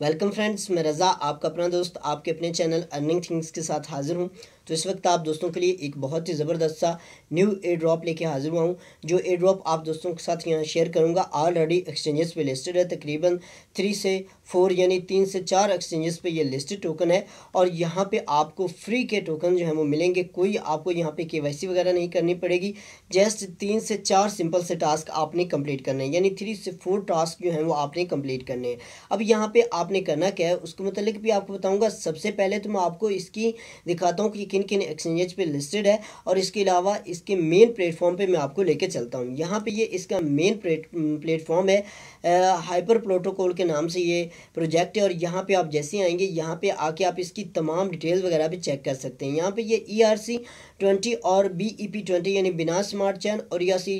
welcome friends मैं रज़ा आपका अपना दोस्त आपके अपने चैनल अर्निंग थिंग्स के साथ हाजिर हूँ तो इस वक्त आप दोस्तों के लिए एक बहुत ही ज़बरदस्त सा न्यू ए ड्रॉप लेके हाजिर हुआ हूँ जो ए ड्रॉप आप दोस्तों के साथ यहाँ शेयर करूँगा ऑलरेडी एक्सचेंजेस पे लिस्टेड है तकरीबन थ्री से फोर यानी तीन से चार एक्सचेंजेस पे ये लिस्टेड टोकन है और यहाँ पे आपको फ्री के टोकन जो है वो मिलेंगे कोई आपको यहाँ पे के वगैरह नहीं करनी पड़ेगी जस्ट तीन से चार सिंपल से टास्क आपने कम्प्लीट करने हैं यानी थ्री से फोर टास्क जो हैं वो आपने कम्प्लीट करने हैं अब यहाँ पर आपने करना क्या है उसके मतलब भी आपको बताऊँगा सबसे पहले तो मैं आपको इसकी दिखाता हूँ कि किन किन एक्सचेंजेस पे लिस्टेड है और इसके अलावा इसके मेन प्लेटफॉर्म पे मैं आपको लेके चलता हूँ यहाँ पे ये इसका मेन प्लेटफॉर्म है हाइपर प्रोटोकॉल के नाम से ये प्रोजेक्ट है और यहाँ पे आप जैसे आएंगे यहाँ पे आके आप इसकी तमाम डिटेल्स वगैरह भी चेक कर सकते हैं यहाँ पे ये ई e ट्वेंटी और बी ई पी ट्वेंटी यानी बिना स्मार्ट चैन और या सी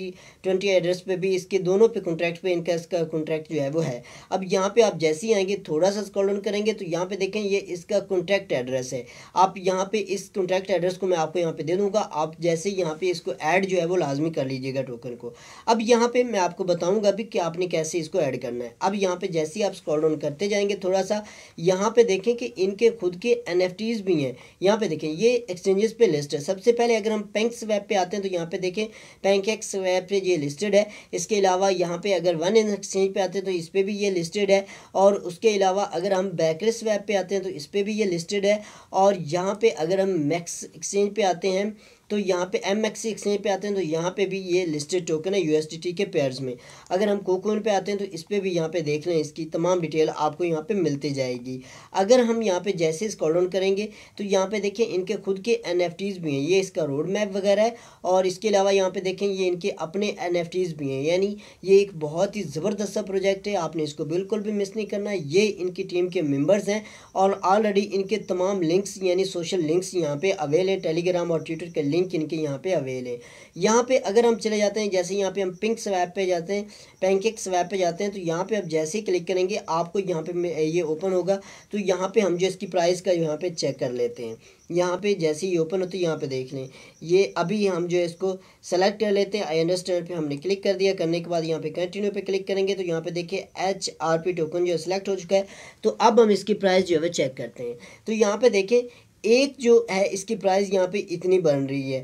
ट्वेंटी एड्रेस पे भी इसके दोनों पे कॉन्ट्रैक्ट पे इनका इसका कॉन्ट्रैक्ट जो है वो है अब यहाँ पे आप जैसे ही आएंगे थोड़ा सा स्कॉल डाउन करेंगे तो यहाँ पे देखें ये इसका कॉन्ट्रैक्ट एड्रेस है आप यहाँ पे इस कॉन्ट्रैक्ट एड्रेस को मैं आपको यहाँ पे दे दूँगा आप जैसे यहाँ पे इसको ऐड जो है वो लाजमी कर लीजिएगा टोकन को अब यहाँ पे मैं आपको बताऊँगा भी कि आपने कैसे इसको ऐड करना है अब यहाँ पे जैसे ही आप स्कॉल डाउन करते जाएंगे थोड़ा सा यहाँ पे देखें कि इनके खुद के एन भी हैं यहाँ पे देखें ये एक्सचेंजेस पे लिस्ट है सबसे सबसे पहले अगर हम पैंक्स वेब पे आते हैं तो यहाँ पे देखें पैंकेक्स वेब पे ये लिस्टेड है इसके अलावा यहाँ पे अगर वन इन एक्सचेंज पे आते हैं तो इस पर भी ये लिस्टेड है और उसके अलावा अगर हम बैकलिस वेब पे आते हैं तो इस पर भी ये लिस्टेड है और यहाँ पर अगर हम मैक्स एक्सचेंज पे आते हैं तो यहाँ पे एम एक्स एक्सचेंज पे आते हैं तो यहाँ पे भी ये लिस्टेड टोकन है यूएसडीटी के पेयर्स में अगर हम कोकोन पे आते हैं तो इस पर भी यहाँ पे देख लें इसकी तमाम डिटेल आपको यहाँ पे मिलती जाएगी अगर हम यहाँ पे जैसे स्कॉल डाउन करेंगे तो यहाँ पे देखें इनके खुद के एन भी हैं ये इसका रोड मैप वगैरह है और इसके अलावा यहाँ पे देखें ये इनके अपने एन भी हैं यानी ये एक बहुत ही ज़बरदस्त प्रोजेक्ट है आपने इसको बिल्कुल भी मिस नहीं करना ये इनकी टीम के मेम्बर्स हैं और ऑलरेडी इनके तमाम लिंक्स यानी सोशल लिंक्स यहाँ पर अवेल है टेलीग्राम और ट्विटर के लिंक पिंक इनके यहाँ पे अवेल है यहाँ पे अगर हम चले जाते हैं जैसे यहाँ पे हम पिंक स्वैप पे जाते हैं पैनकेक स्वैप पे जाते हैं तो यहाँ पे आप जैसे ही क्लिक करेंगे आपको यहाँ पे ये ओपन होगा तो यहाँ पे हम जो इसकी प्राइस का यहाँ पे चेक कर लेते हैं यहाँ पे जैसे ही ओपन होती है यहाँ पे देख लें ये अभी हम जो इसको सेलेक्ट कर लेते हैं आई अंडरस्टैंड पे हमने क्लिक कर दिया करने के बाद यहाँ पे कंटिन्यू पे क्लिक करेंगे तो यहाँ पे देखिए एच आर पी टोकन जो सेलेक्ट हो चुका है तो अब हम इसकी प्राइस जो है वो चेक करते हैं तो यहाँ पे देखें एक जो है इसकी प्राइस यहाँ पे इतनी बन रही है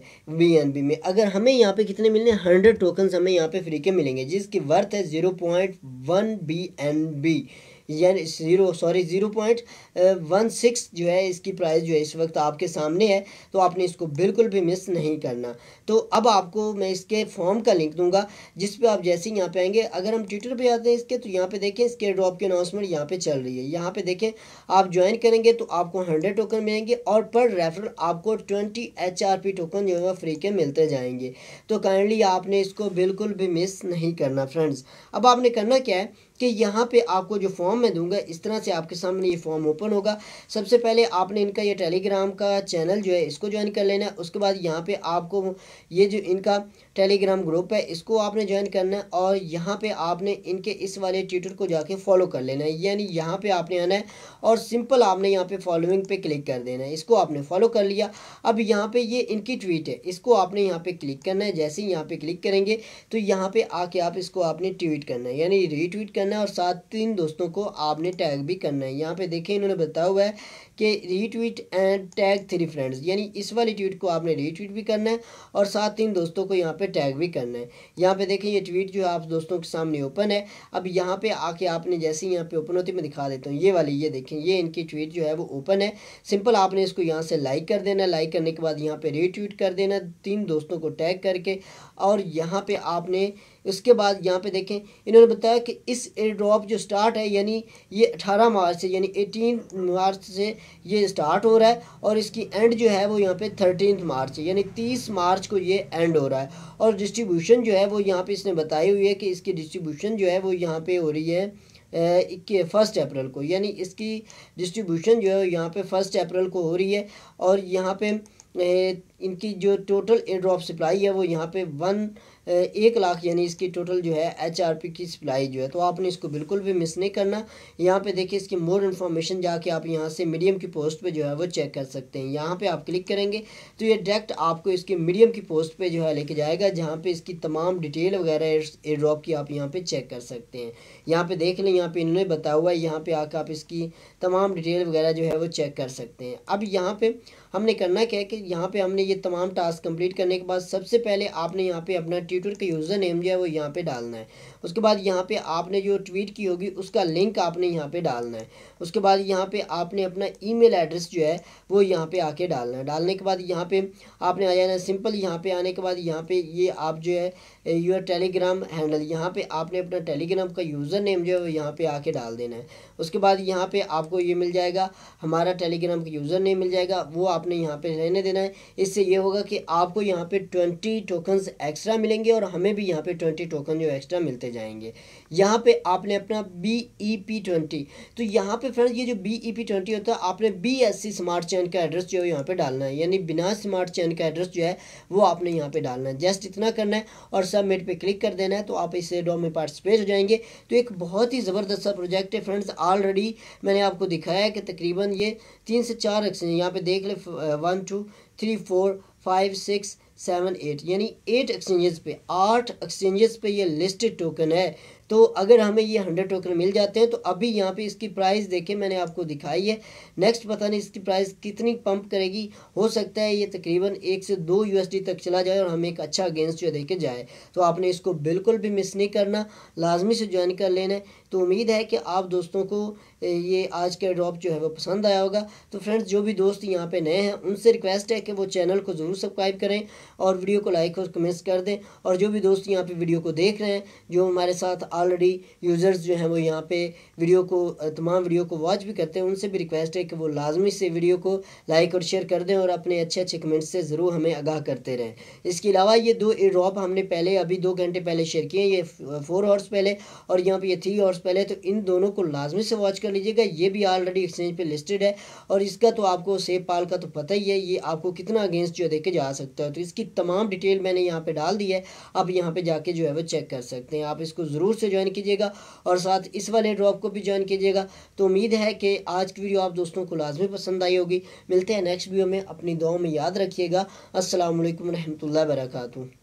बी में अगर हमें यहाँ पे कितने मिलने हंड्रेड टोकन्स हमें यहाँ पे फ्री के मिलेंगे जिसकी वर्थ है zero point one B N B यानी zero sorry zero point one six जो है इसकी प्राइस जो है इस वक्त आपके सामने है तो आपने इसको बिल्कुल भी मिस नहीं करना तो अब आपको मैं इसके फॉर्म का लिंक दूंगा जिस पर आप जैसे ही यहाँ पे आएंगे अगर हम ट्विटर पे आते हैं इसके तो यहाँ पे देखें इसके ड्रॉप की अनाउंसमेंट यहाँ पे चल रही है यहाँ पे देखें आप ज्वाइन करेंगे तो आपको हंड्रेड टोकन मिलेंगे और पर रेफरल आपको ट्वेंटी एच टोकन जो है फ्री के मिलते जाएंगे तो काइंडली आपने इसको बिल्कुल भी मिस नहीं करना फ्रेंड्स अब आपने करना क्या है कि यहाँ पे आपको जो फॉर्म मैं दूंगा इस तरह से आपके सामने ये फॉर्म ओपन होगा सबसे पहले आपने इनका ये टेलीग्राम का चैनल जो है इसको ज्वाइन कर लेना है उसके बाद यहाँ पे आपको ये जो इनका टेलीग्राम ग्रुप है इसको आपने ज्वाइन करना है और यहाँ पे आपने इनके इस वाले ट्विटर को जाके फॉलो कर लेना है यानी यहाँ पे आपने आना है और सिंपल आपने यहाँ पे फॉलोइंग पे क्लिक कर देना है इसको आपने फॉलो कर लिया अब यहाँ पे ये इनकी ट्वीट है इसको आपने यहाँ पे क्लिक करना है जैसे ही यहाँ पे क्लिक करेंगे तो यहाँ पे आके आप इसको आपने ट्वीट करना है यानी रीट्वीट करना करना है और साथ तीन दोस्तों को आपने टैग भी करना है यहाँ पे देखिए इन्होंने बताया हुआ है कि retweet and tag three friends यानी इस वाली ट्वीट को आपने रीट्वीट भी करना है और साथ तीन दोस्तों को यहाँ पे टैग भी करना है यहाँ पे देखें ये ट्वीट जो है आप दोस्तों के सामने ओपन है अब यहाँ पे आके आपने जैसे ही यहाँ पे ओपन होती मैं दिखा देता हूँ ये वाली ये देखें ये इनकी ट्वीट जो है वो ओपन है सिंपल आपने इसको यहाँ से लाइक कर देना लाइक करने के बाद यहाँ पर रीट्वीट कर देना तीन दोस्तों को टैग करके और यहाँ पर आपने उसके बाद यहाँ पे देखें इन्होंने बताया कि इस एयर ड्रॉप जो स्टार्ट है यानी ये 18 मार्च से यानी 18 मार्च से ये स्टार्ट हो रहा है और इसकी एंड जो है वो यहाँ पे थर्टीन मार्च है यानी तीस मार्च को ये एंड हो रहा है और डिस्ट्रीब्यूशन जो है वो यहाँ पर इसने बताई हुई है कि इसकी डिस्ट्रीब्यूशन जो है वो यहाँ पर हो रही है इक्के फर्स्ट अप्रैल को यानी इसकी डिस्ट्रीब्यूशन जो है यहाँ पर फर्स्ट अप्रैल को हो रही है और यहाँ पर इनकी जो टोटल एयर ड्रॉप सप्लाई है वो यहाँ पे वन एक लाख यानी इसकी टोटल जो है एच आर पी की सप्लाई जो है तो आपने इसको बिल्कुल भी मिस नहीं करना यहाँ पे देखिए इसकी मोर इन्फॉर्मेशन जाके आप यहाँ से मीडियम की पोस्ट पे जो है वो चेक कर सकते हैं यहाँ पे आप क्लिक करेंगे तो ये डायरेक्ट आपको इसके मीडियम की पोस्ट पे जो है लेके जाएगा जहाँ पे इसकी तमाम डिटेल वगैरह एयर ड्रॉप की आप यहाँ पर चेक कर सकते हैं यहाँ पर देख लें यहाँ पर इन्होंने बताया हुआ है यहाँ पर आकर आप इसकी तमाम डिटेल वगैरह जो है वो चेक कर सकते हैं अब यहाँ पर हमने करना क्या है कि यहाँ पर हमने ये तमाम टास्क कंप्लीट करने के बाद सबसे पहले आपने यहाँ पे अपना ट्विटर का यूज़र नेम जो है वो यहाँ पे डालना है उसके बाद यहाँ पे आपने जो ट्वीट की होगी उसका लिंक आपने यहाँ पे डालना है उसके बाद यहाँ पे आपने अपना ईमेल एड्रेस जो है वो यहाँ पे आके डालना है डालने के बाद यहाँ पे आपने आ जाना सिंपल यहाँ पे आने के बाद यहाँ पे ये आप जो है योर टेलीग्राम हैंडल यहाँ पे आपने अपना टेलीग्राम का यूज़र नेम जो है वो यहाँ पे आके डाल देना है उसके बाद यहाँ पे आपको ये मिल जाएगा हमारा टेलीग्राम का यूज़र नेम मिल जाएगा वो आपने यहाँ पे रहने देना है इससे से ये होगा कि आपको यहाँ पे ट्वेंटी टोकन्स एक्स्ट्रा मिलेंगे और हमें भी यहाँ पे ट्वेंटी टोकन जो एक्स्ट्रा मिलते जाएंगे यहाँ पे आपने अपना बी ई पी ट्वेंटी तो यहाँ पे फ्रेंड्स ये जो बी ई पी ट्वेंटी होता है आपने B S C smart chain का एड्रेस जो है यहाँ पे डालना है यानी बिना स्मार्ट चैन का एड्रेस जो है वो आपने यहाँ पे डालना है जस्ट इतना करना है और सबमिट पर क्लिक कर देना है तो आप इसे डॉ में पार्टिसिपेट हो जाएंगे तो एक बहुत ही ज़बरदस्त सा प्रोजेक्ट है फ्रेंड्स ऑलरेडी मैंने आपको दिखाया है कि तकरीबन ये तीन से चार एक्सचेंज यहाँ पे देख ले one two uh, three four five six seven eight यानी एट एक्सचेंजेस पे आठ एक्सचेंजेस पे ये लिस्टेड टोकन है तो अगर हमें ये हंड्रेड टोकन मिल जाते हैं तो अभी यहाँ पे इसकी प्राइस देखे मैंने आपको दिखाई है नेक्स्ट पता नहीं इसकी प्राइस कितनी पंप करेगी हो सकता है ये तकरीबन एक से दो यूएसडी तक चला जाए और हमें एक अच्छा अगेंस्ट जो देखे जाए तो आपने इसको बिल्कुल भी मिस नहीं करना लाजमी से ज्वाइन कर लेना है तो उम्मीद है कि आप दोस्तों को ये आज का ड्रॉप जो है वो पसंद आया होगा तो फ्रेंड्स जो भी दोस्त यहाँ पे नए हैं उनसे रिक्वेस्ट है कि वो चैनल को ज़रूर सब्सक्राइब करें और वीडियो को लाइक और कमेंट्स कर दें और जो भी दोस्त यहाँ पे वीडियो को देख रहे हैं जो हमारे साथ ऑलरेडी यूज़र्स जो हैं वो यहाँ पे वीडियो को तमाम वीडियो को वॉच भी करते हैं उनसे भी रिक्वेस्ट है कि वो लाजमी से वीडियो को लाइक और शेयर कर दें और अपने अच्छे अच्छे कमेंट्स से ज़रूर हमें आगाह करते रहें इसके अलावा ये दो ड्रॉप हमने पहले अभी दो घंटे पहले शेयर किए ये फोर आवर्स पहले और यहाँ पर ये थ्री आवर्स पहले तो इन दोनों को लाजमी से वॉच कर लीजिएगा ये भी ऑलरेडी एक्सचेंज पर लिस्टेड है और इसका तो आपको सेब पाल का तो पता ही है ये आपको कितना अगेंस्ट जो देखे जा सकता है तो इसकी तमाम डिटेल मैंने यहाँ पर डाल दी है आप यहाँ पर जाके जो है वो चेक कर सकते हैं आप इसको ज़रूर से से ज्वाइन कीजिएगा और साथ इस वाले ड्रॉप को भी ज्वाइन कीजिएगा तो उम्मीद है कि आज की वीडियो आप दोस्तों को लाजमी पसंद आई होगी मिलते हैं नेक्स्ट वीडियो में अपनी दुआ में याद रखिएगा असलम वरहमल वर्का